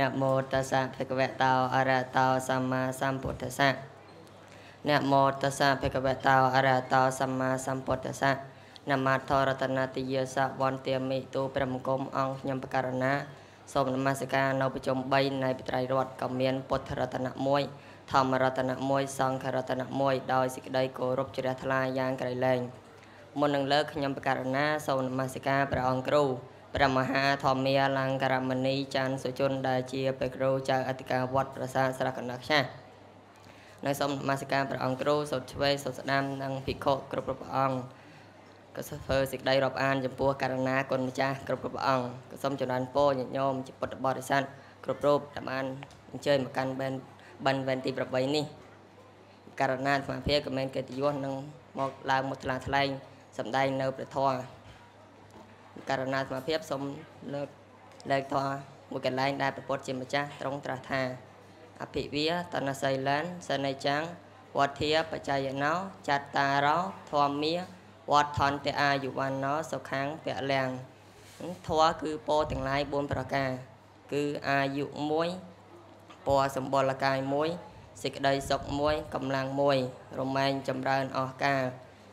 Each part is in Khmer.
នមោតស្សៈភគវតោអរហតោសម្មាសម្ពុទ្ធស្សៈនមោតស្សៈភគវតោអរហតោសម្មាសម្ពុទ្ធស្សៈនមត្ថរតនតិយាសវន្តាមិទូព្រះមង្គមអង្គខ្ញុំបករណាសូមនមស្ការនៅប្រជុំ3នៃបត្រៃរតក៏មានពុទ្ធរតន1ធម្មរតន1សង្ឃរតន1ដោយសេចក្តីគោរពជ្រះថ្លាយ៉ាងក្រៃលែងមុននឹងលើកខ្ញុំបករណាសូមនមស្ការព្រះអង្គគ្រូព្រះមហា ធម្មាលង្ការមណីចាន់សុជនដែលជាព្រះគ្រូចៅអធិការវត្តប្រាសាទស្រះកណ្ដាលខ្ចាស់នៅសូមនមស្ការព្រះអង្គគ្រូសុទ្ធឆ្វេងសុទ្ធស្ដាំ និងភិក្ខុគ្រប់គ្រប់ព្រះអង្គក៏សូមធ្វើសេចក្តីរាប់អានចំពោះករណាគុណម្ចាស់គ្រប់គ្រប់ព្រះអង្គក៏សូមចម្រើនពរញាតិញោមជាពុទ្ធបរិស័ទគ្រប់រូបតាមបានអញ្ជើញមកកាន់បានបានវេនទី8នេះករណាអាត្មាភាពក៏មានកិត្តិយសនឹងមកឡើងមកថ្លាថ្លែងសម្ដែងនៅព្រះធម៌ករណាសមាភិបសូមលើកលើកធម៌មួយកន្លែងដែលប្រពុតជាម្ចាស់ត្រង់ត្រាស់ថាអភិវាតនសីលានសនីចាំងវទ្ធាបច្ចយណោចតារោធម្មាវត្តថន្តអាយុវណ្ណោសុខាំងពលំធម៌គឺពោទាំងឡាយ4ប្រការគឺអាយុ1ពណ៌សម្បល់កាយ1សេចក្តីសុខ1កម្លាំង1រមែងចម្រើនអស់កាល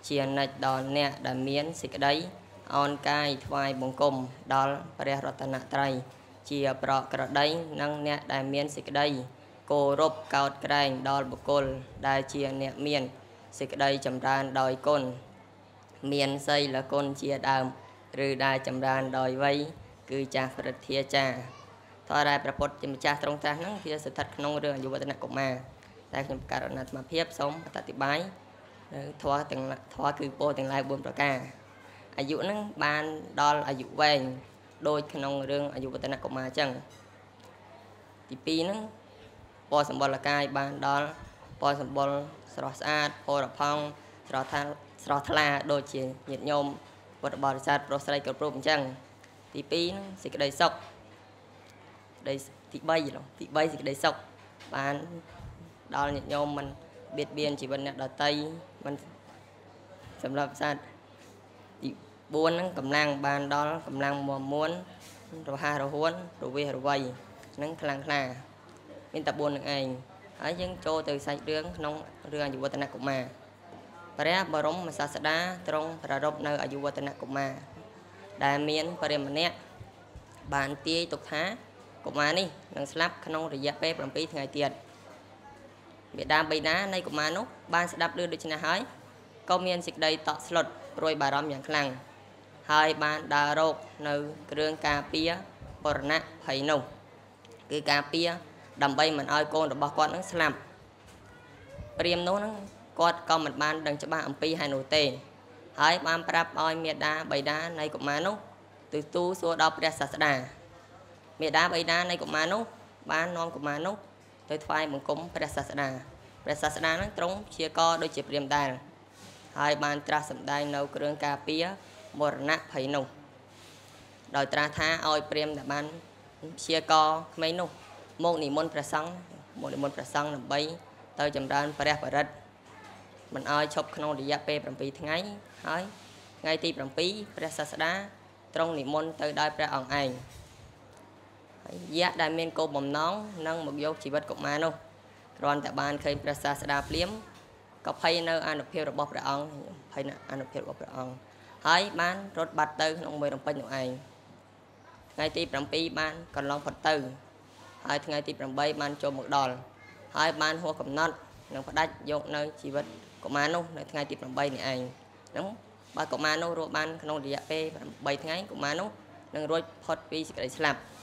ជានិច្ចដល់អ្នកដែលមានសេចក្តីអោនកាយថ្វាយបង្គំដល់ព្រះរតនត្រ័យជាប្រក្រតីនិងអ្នកដែលមានសេចក្តីគោរពកោតក្រែង ដល់បុគ្គលដែលជាអ្នកមានសេចក្តីចម្រើនដោយគុណមានសីលគុណជាដើមឬដែលចម្រើនដោយវ័យគឺចាស់ព្រឹទ្ធាចារ្យតរ៉ែប្រពុតជាម្ចាស់ត្រង់ត្រាស់ហ្នឹងវាស្ថិតក្នុងរឿងអយុវតនៈកុមារតែខ្ញុំករណីអាត្មាភាពសូមអតតិបាយធម៌ទាំងធម៌គឺពោទាំងឡាយ4ប្រការអាយុហ្នឹងបានដល់អាយុវែងដូចក្នុងរឿងអាយុវតនកុមារអញ្ចឹងទី2ហ្នឹងពណ៌សម្បុរកាយ បានដល់ពណ៌សម្បុរស្រស់ស្អាតពណ៌រផង់ស្រស់ថាស្រស់ថ្លាដូចជាញាតិញោមពុទ្ធបរិស័ទប្រុសស្រីគ្រប់រូបអញ្ចឹងទី2ហ្នឹងសេចក្តីសុខក្តីទី3ឡងទី3សេចក្តីសុខបានដល់ញាតិញោមមិនបៀតបៀនជីវិតអ្នកដតីមិនសម្រាប់សัตว์4ហ្នឹងកម្លាំងបានដល់កម្លាំងមមួនរហ័សរហួនរវេសរវៃហ្នឹងខ្លាំងខ្លា មានតែ4នឹងឯងហើយយើង ចូលទៅសាច់រឿងក្នុងរឿងអាយុវតនៈកុមារព្រះបរមសាស្តាទ្រង់ប្រារព្ធនៅអាយុវតនៈកុមារដែលមានព្រះម្នាក់បានទាយទុកថាកុមារនេះនឹងស្លាប់ក្នុងរយៈពេល7ថ្ងៃទៀតមេដាបៃតានៃកុមារនោះបាន ស្ដាប់ឮដូច្នេះហើយក៏មានសេចក្តីតក់ស្លុតព្រួយបារម្ភយ៉ាងខ្លាំងហើយបានដើររកនៅគ្រឿងការពារបរណៈភ័យនោះ គឺការពារដើម្បីមិនឲ្យកូនរបស់គាត់នឹងស្លាប់ព្រាមនោះនឹងគាត់ក៏មិនបាន ដឹងច្បាស់អំពីហើយនោះទេ ហើយបានប្រាប់ឲ្យមេដាបៃតានៃកុមារនោះទិសទូសួរដល់ព្រះសាស្តាមេដាបៃតានៃកុមារនោះបាននាំកុមារនោះទៅថ្វាយបង្គំព្រះសាស្តាព្រះសាស្តានឹងទ្រង់ជាកដូចជាព្រាមដែរហើយបាន ត្រាស់សម្ដែងនៅគ្រឿងការពារមរណៈភ័យនោះដោយត្រាស់ថាឲ្យព្រាមដែលបានព្យាករក្មេងនោះមកនិមន្តព្រះសង្ឃមកនិមន្តព្រះសង្ឃដើម្បីទៅចម្រើនព្រះបរិត្តមិនឲ្យឈប់ក្នុង រយៈពេល7ថ្ងៃហើយថ្ងៃទី7ព្រះសាស្តាត្រង់និមន្តទៅដល់ព្រះអង្គឯងហើយយៈដែលមានគោលបំណងនឹងមកយកជីវិតកុមារនោះគ្រាន់តែបានឃើញព្រះសាស្តាភ្លាមក៏ភ័យនៅអនុភាពរបស់ព្រះអង្គភ័យនៅអនុភាពរបស់ព្រះអង្គហើយបានរត់បាត់ទៅក្នុងមួយរំពេញនោះឯងថ្ងៃទី7បាន កន្លងផុតទៅហើយថ្ងៃទី8បាន ចូលមកដល់ហើយបានហួសកំណត់នឹងផ្ដាច់យក នៅជីវិតកុមារនោះនៅថ្ងៃទី8នេះឯងហ្នឹងបើកុមារនោះរស់បានក្នុងរយៈពេល8ថ្ងៃកុមារនោះនឹងរួចផុតពីសេចក្តីស្លាប់